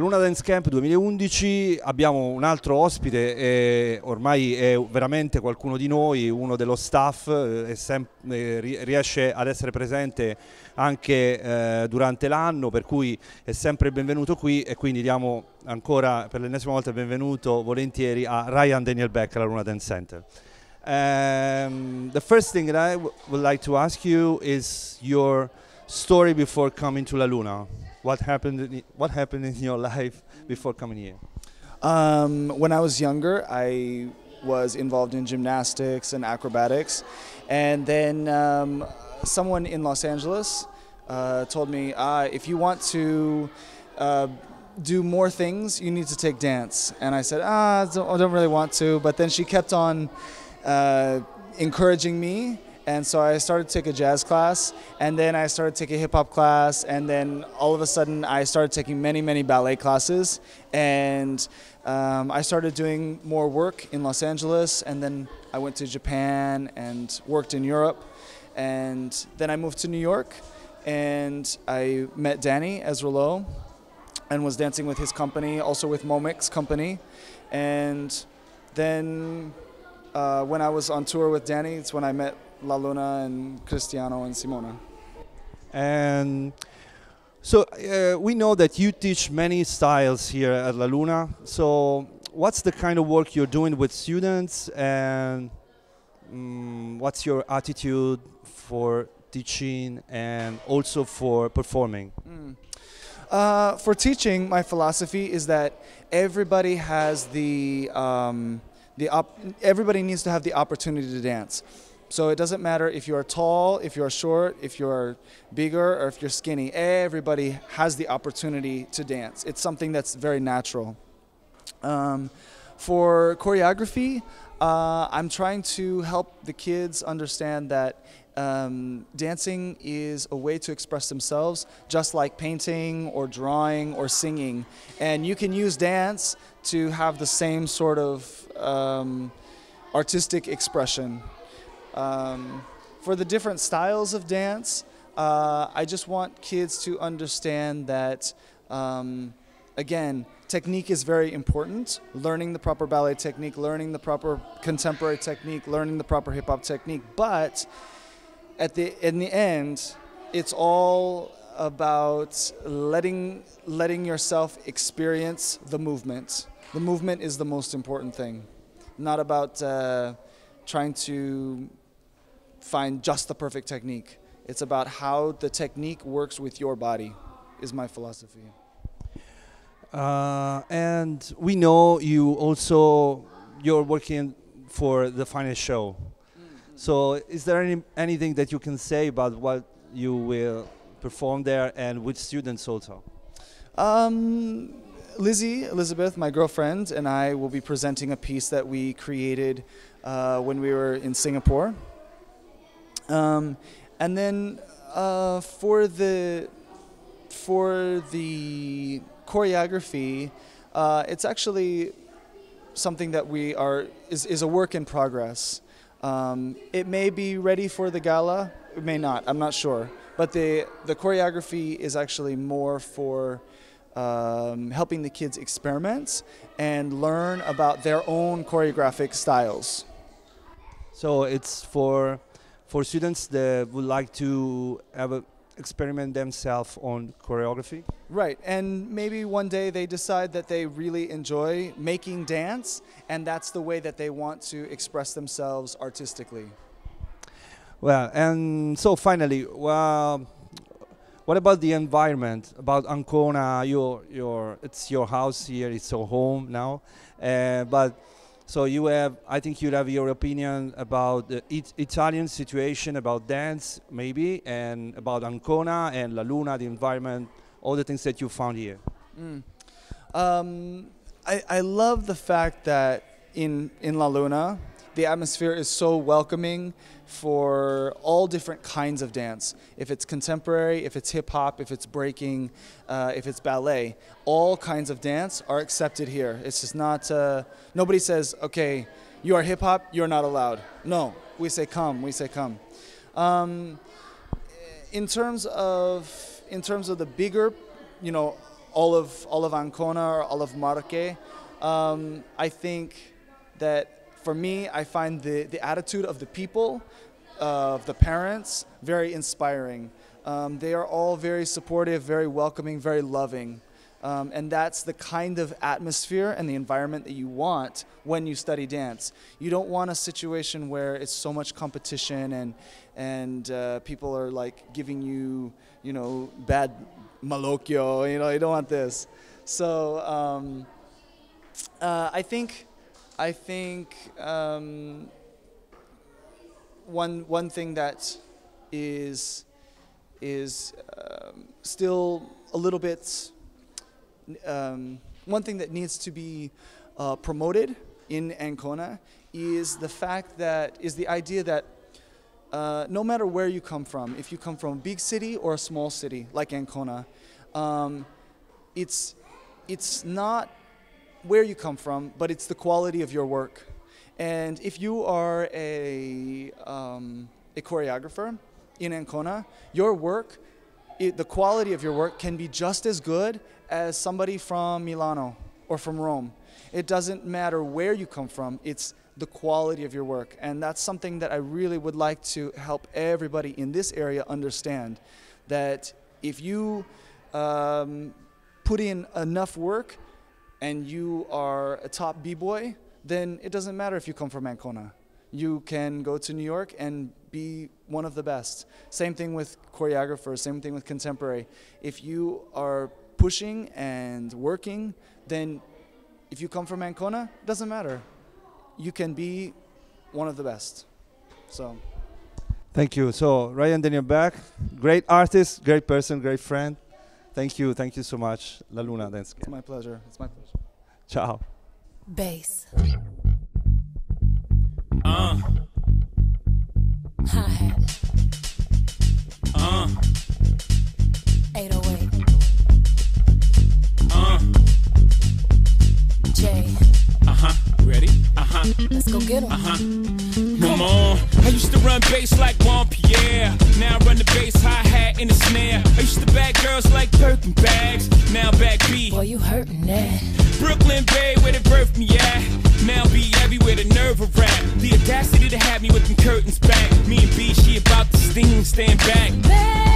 Luna Dance Camp 2011 abbiamo un altro ospite, eh, ormai è veramente qualcuno di noi, uno dello staff, eh, eh riesce ad essere presente anche eh, durante l'anno, per cui è sempre benvenuto qui e quindi diamo ancora per l'ennesima volta il benvenuto volentieri a Ryan Daniel Beck alla Luna Dance Center. Um, the first thing that I would like to ask you is your story before coming to La Luna? What happened? In, what happened in your life before coming here? Um, when I was younger, I was involved in gymnastics and acrobatics, and then um, someone in Los Angeles uh, told me, ah, if you want to. Uh, do more things, you need to take dance. And I said, ah, I don't, I don't really want to. But then she kept on uh, encouraging me and so I started to take a jazz class, and then I started taking hip hop class, and then all of a sudden I started taking many, many ballet classes, and um, I started doing more work in Los Angeles, and then I went to Japan and worked in Europe, and then I moved to New York, and I met Danny Ezra Lowe, and was dancing with his company, also with Momix company, and then uh, when I was on tour with Danny, it's when I met La Luna and Cristiano and Simona. And so uh, we know that you teach many styles here at La Luna. So what's the kind of work you're doing with students and um, what's your attitude for teaching and also for performing? Mm. Uh, for teaching, my philosophy is that everybody has the, um, the everybody needs to have the opportunity to dance. So it doesn't matter if you are tall, if you are short, if you are bigger, or if you're skinny. Everybody has the opportunity to dance. It's something that's very natural. Um, for choreography, uh, I'm trying to help the kids understand that um, dancing is a way to express themselves, just like painting or drawing or singing. And you can use dance to have the same sort of um, artistic expression. Um, for the different styles of dance, uh, I just want kids to understand that, um, again, technique is very important. Learning the proper ballet technique, learning the proper contemporary technique, learning the proper hip hop technique. But at the in the end, it's all about letting letting yourself experience the movement. The movement is the most important thing, not about uh, trying to find just the perfect technique. It's about how the technique works with your body, is my philosophy. Uh, and we know you also you're working for the finest show. Mm -hmm. So, is there any anything that you can say about what you will perform there and with students also? Um, Lizzie, Elizabeth, my girlfriend, and I will be presenting a piece that we created uh, when we were in Singapore. Um, and then uh, for the for the choreography, uh, it's actually something that we are is, is a work in progress. Um, it may be ready for the gala, it may not. I'm not sure. But the the choreography is actually more for um, helping the kids experiment and learn about their own choreographic styles. So it's for for students that would like to have a experiment themselves on choreography. Right, and maybe one day they decide that they really enjoy making dance, and that's the way that they want to express themselves artistically. Well, and so finally, well, what about the environment? About Ancona, your your it's your house here, it's your home now, uh, but so you have, I think you have your opinion about the it Italian situation, about dance maybe, and about Ancona and La Luna, the environment, all the things that you found here. Mm. Um, I, I love the fact that in, in La Luna, the atmosphere is so welcoming for all different kinds of dance. If it's contemporary, if it's hip hop, if it's breaking, uh, if it's ballet, all kinds of dance are accepted here. It's just not, uh, nobody says, okay, you are hip hop, you're not allowed. No, we say come, we say come. Um, in terms of in terms of the bigger, you know, all of all of Ancona or all of Marque, um, I think that for me, I find the, the attitude of the people, uh, of the parents, very inspiring. Um, they are all very supportive, very welcoming, very loving. Um, and that's the kind of atmosphere and the environment that you want when you study dance. You don't want a situation where it's so much competition and and uh, people are like giving you you know bad malocchio. You know you don't want this. So um, uh, I think I think um, one one thing that is is um, still a little bit um, one thing that needs to be uh, promoted in Ancona is the fact that is the idea that uh, no matter where you come from, if you come from a big city or a small city like Ancona, um, it's it's not where you come from, but it's the quality of your work. And if you are a, um, a choreographer in Ancona, your work, it, the quality of your work can be just as good as somebody from Milano or from Rome. It doesn't matter where you come from, it's the quality of your work. And that's something that I really would like to help everybody in this area understand that if you um, put in enough work, and you are a top b-boy, then it doesn't matter if you come from Ancona. You can go to New York and be one of the best. Same thing with choreographers, same thing with contemporary. If you are pushing and working, then if you come from Ancona, doesn't matter. You can be one of the best. So Thank you. So Ryan Daniel Back, great artist, great person, great friend. Thank you. Thank you so much, La Luna. it's my pleasure. It's my pleasure. Ciao. Bass. Uh. Hi. Uh. 808. Uh. J. Uh huh. Ready? Uh huh. Let's go get him. Uh huh. Come on. I used to run bass like one. girls like Birkin bags. Now back B. Boy, you hurtin' that. Brooklyn Bay, where they birthed me at. Now be everywhere the nerve of rap. The audacity to have me with them curtains back. Me and B, she about to sting, stand back. back.